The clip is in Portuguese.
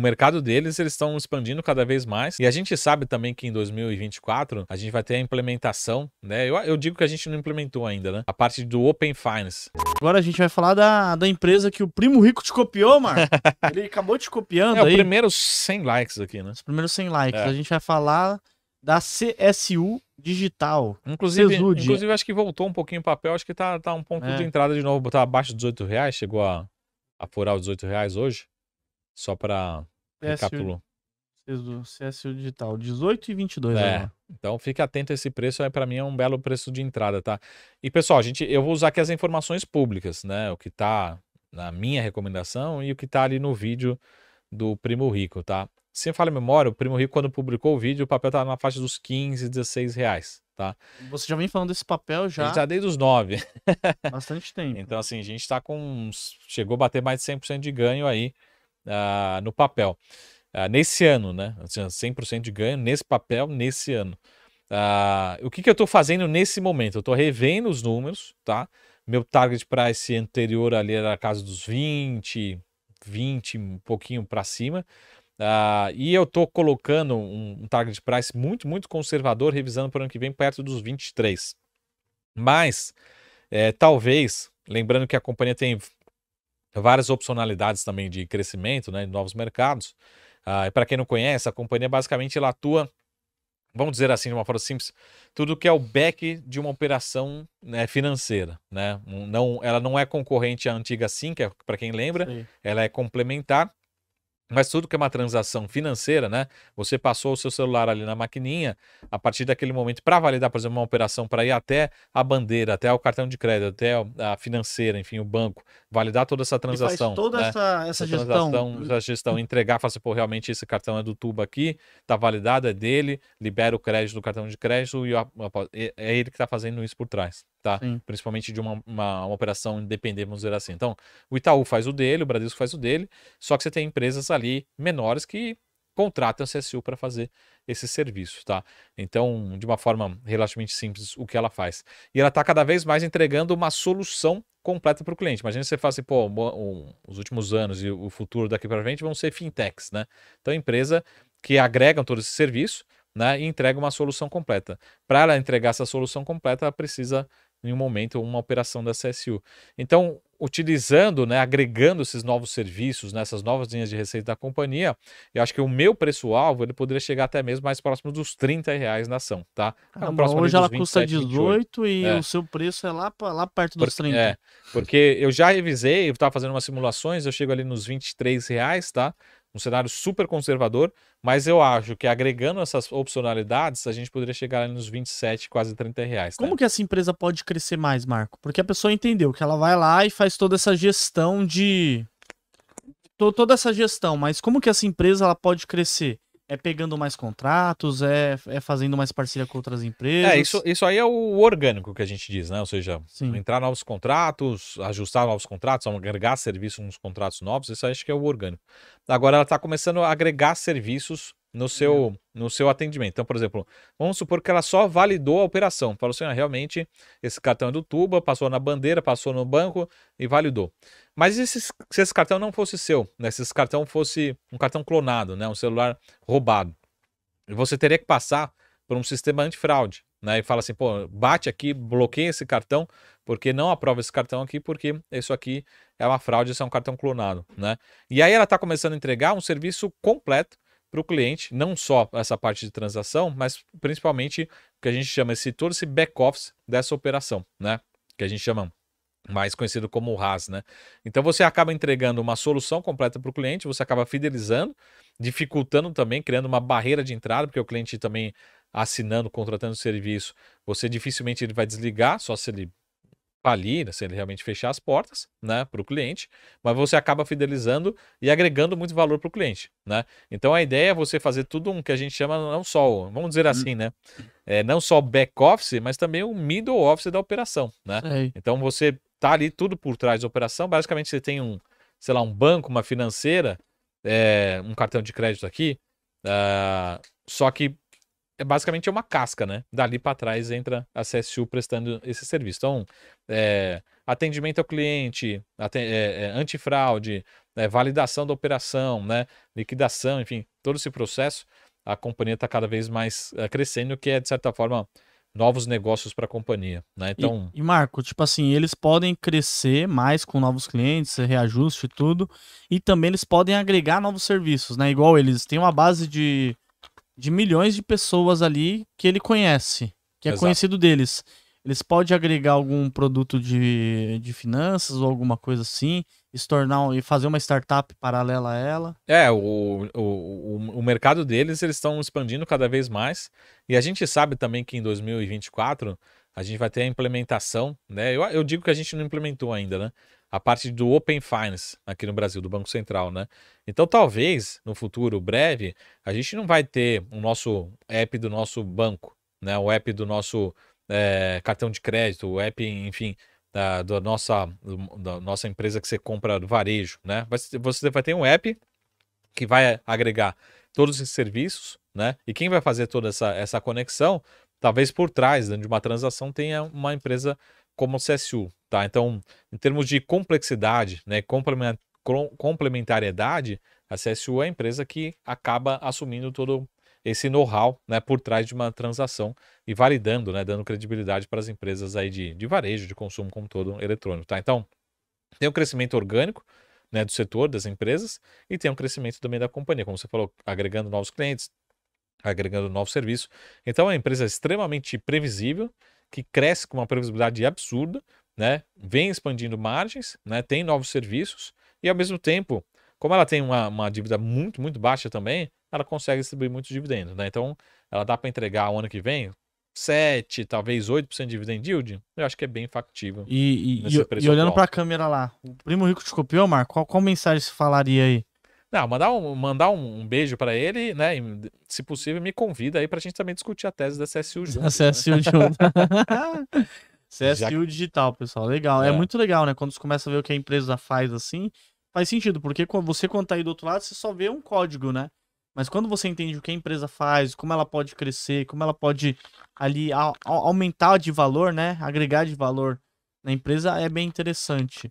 mercado deles, eles estão expandindo cada vez mais. E a gente sabe também que em 2024 a gente vai ter a implementação, né? Eu, eu digo que a gente não implementou ainda, né? A parte do Open Finance. Agora a gente vai falar da, da empresa que o primo rico te copiou, Mar. Ele acabou te copiando. É, aí. os primeiros 100 likes aqui, né? Os primeiros 100 likes. É. A gente vai falar da CSU digital. Inclusive, inclusive acho que voltou um pouquinho o papel, acho que tá, tá um ponto é. de entrada de novo, botar abaixo dos 18 reais, chegou a, apurar os 18 reais hoje, só para Recapitulou. CSU, Digital, 18 e 22 é. Então fique atento a esse preço, é para mim é um belo preço de entrada, tá? E pessoal, a gente eu vou usar aqui as informações públicas, né? O que tá na minha recomendação e o que tá ali no vídeo do Primo Rico, tá? Sem falar memória, o Primo Rico quando publicou o vídeo, o papel tá na faixa dos 15, 16 reais, tá? Você já vem falando desse papel já? Já tá desde os 9. Bastante tempo. então assim, a gente tá com uns... chegou a bater mais de 100% de ganho aí no papel. nesse ano, né? Assim, 100% de ganho nesse papel, nesse ano. o que, que eu estou fazendo nesse momento? Eu estou revendo os números, tá? Meu target para esse anterior ali era a casa dos 20, 20, um pouquinho para cima. Uh, e eu estou colocando um, um target price muito, muito conservador, revisando para o ano que vem perto dos 23. Mas, é, talvez, lembrando que a companhia tem então, várias opcionalidades também de crescimento, né, de novos mercados. Ah, para quem não conhece, a companhia basicamente ela atua, vamos dizer assim de uma forma simples, tudo que é o back de uma operação né, financeira. Né? Não, ela não é concorrente à antiga SIM, é que é, para quem lembra, Sim. ela é complementar. Mas tudo que é uma transação financeira, né? Você passou o seu celular ali na maquininha, a partir daquele momento, para validar, por exemplo, uma operação para ir até a bandeira, até o cartão de crédito, até a financeira, enfim, o banco, validar toda essa transação. toda né? essa, essa, essa gestão. Essa gestão, entregar, falar assim, pô, realmente esse cartão é do Tuba aqui, tá validado, é dele, libera o crédito do cartão de crédito e é, é ele que está fazendo isso por trás tá? Sim. Principalmente de uma, uma, uma, operação independente, vamos dizer assim. Então, o Itaú faz o dele, o Bradesco faz o dele, só que você tem empresas ali menores que contratam a CSU para fazer esse serviço, tá? Então, de uma forma relativamente simples, o que ela faz. E ela está cada vez mais entregando uma solução completa para o cliente. Imagina você fala assim, pô, um, os últimos anos e o futuro daqui para frente vão ser fintechs, né? Então, empresa que agregam todo esse serviço, né, e entrega uma solução completa. Para ela entregar essa solução completa, ela precisa em um momento uma operação da CSU. Então, utilizando, né, agregando esses novos serviços, nessas né, novas linhas de receita da companhia, eu acho que o meu preço-alvo ele poderia chegar até mesmo mais próximo dos 30 reais na ação, tá? Ah, bom, hoje ela 27, custa 18 28. e é. o seu preço é lá, para lá perto dos porque, 30. É, porque eu já revisei, eu estava fazendo umas simulações, eu chego ali nos 23 reais, tá? um cenário super conservador, mas eu acho que agregando essas opcionalidades, a gente poderia chegar nos 27, quase 30 reais. Tá? Como que essa empresa pode crescer mais, Marco? Porque a pessoa entendeu que ela vai lá e faz toda essa gestão de. toda essa gestão, mas como que essa empresa ela pode crescer? É pegando mais contratos, é, é fazendo mais parceria com outras é, empresas. É, isso, isso aí é o orgânico que a gente diz, né? Ou seja, Sim. entrar novos contratos, ajustar novos contratos, agregar serviços, nos contratos novos, isso aí acho que é o orgânico. Agora ela está começando a agregar serviços no é. seu, no seu atendimento. Então, por exemplo, vamos supor que ela só validou a operação. Falou assim, ah, realmente, esse cartão é do Tuba, passou na bandeira, passou no banco e validou. Mas e se, se esse cartão não fosse seu? Né? Se esse cartão fosse um cartão clonado, né? um celular roubado, você teria que passar por um sistema antifraude. Né, e fala assim, pô, bate aqui, bloqueia esse cartão, porque não aprova esse cartão aqui, porque isso aqui é uma fraude, isso é um cartão clonado, né? E aí ela está começando a entregar um serviço completo para o cliente, não só essa parte de transação, mas principalmente o que a gente chama esse todo esse back-office dessa operação, né? Que a gente chama mais conhecido como o RAS, né? Então você acaba entregando uma solução completa para o cliente, você acaba fidelizando, dificultando também, criando uma barreira de entrada, porque o cliente também assinando, contratando o serviço, você dificilmente ele vai desligar, só se ele falir, se ele realmente fechar as portas, né, para o cliente, mas você acaba fidelizando e agregando muito valor para o cliente, né? Então a ideia é você fazer tudo um que a gente chama não só, vamos dizer hum. assim, né, é, não só back office, mas também o middle office da operação, né? Então você está ali tudo por trás da operação, basicamente você tem um, sei lá, um banco, uma financeira, é, um cartão de crédito aqui, uh, só que é basicamente é uma casca, né? Dali para trás entra a CSU prestando esse serviço. Então, é, atendimento ao cliente, atend é, é, antifraude, é, validação da operação, né? liquidação, enfim, todo esse processo, a companhia está cada vez mais é, crescendo, que é, de certa forma, novos negócios para a companhia, né? Então... E, e, Marco, tipo assim, eles podem crescer mais com novos clientes, reajuste e tudo, e também eles podem agregar novos serviços, né? Igual eles têm uma base de de milhões de pessoas ali que ele conhece, que é Exato. conhecido deles. Eles podem agregar algum produto de, de finanças ou alguma coisa assim, e se tornar e fazer uma startup paralela a ela. É, o, o, o, o mercado deles eles estão expandindo cada vez mais. E a gente sabe também que em 2024 a gente vai ter a implementação, né? Eu, eu digo que a gente não implementou ainda, né? a parte do Open Finance aqui no Brasil, do Banco Central, né? Então, talvez no futuro breve, a gente não vai ter o nosso app do nosso banco, né? O app do nosso é, cartão de crédito, o app, enfim, da, da, nossa, da nossa empresa que você compra do varejo, né? Você vai ter um app que vai agregar todos esses serviços, né? E quem vai fazer toda essa, essa conexão, talvez por trás de uma transação tenha uma empresa como o CSU, tá? Então, em termos de complexidade, né, complementariedade, a CSU é a empresa que acaba assumindo todo esse know-how né, por trás de uma transação e validando, né, dando credibilidade para as empresas aí de, de varejo, de consumo como todo eletrônico. Tá? Então, tem o um crescimento orgânico né, do setor, das empresas, e tem um crescimento também da companhia, como você falou, agregando novos clientes, agregando novos serviços. Então, é uma empresa extremamente previsível que cresce com uma previsibilidade absurda, né? vem expandindo margens, né? tem novos serviços e ao mesmo tempo, como ela tem uma, uma dívida muito, muito baixa também, ela consegue distribuir muitos dividendos. Né? Então, ela dá para entregar o ano que vem 7, talvez 8% de dividend yield, eu acho que é bem factível. E, e, e, e olhando para a câmera lá, o Primo Rico te copiou, Marco? Qual, qual mensagem você falaria aí? Não, mandar um, mandar um, um beijo para ele, né? E, se possível, me convida aí pra gente também discutir a tese da CSU junto. A CSU né? junto. CSU Já... digital, pessoal. Legal. É. é. muito legal, né? Quando você começa a ver o que a empresa faz assim, faz sentido, porque você, quando tá aí do outro lado, você só vê um código, né? Mas quando você entende o que a empresa faz, como ela pode crescer, como ela pode ali aumentar de valor, né? Agregar de valor na empresa é bem interessante.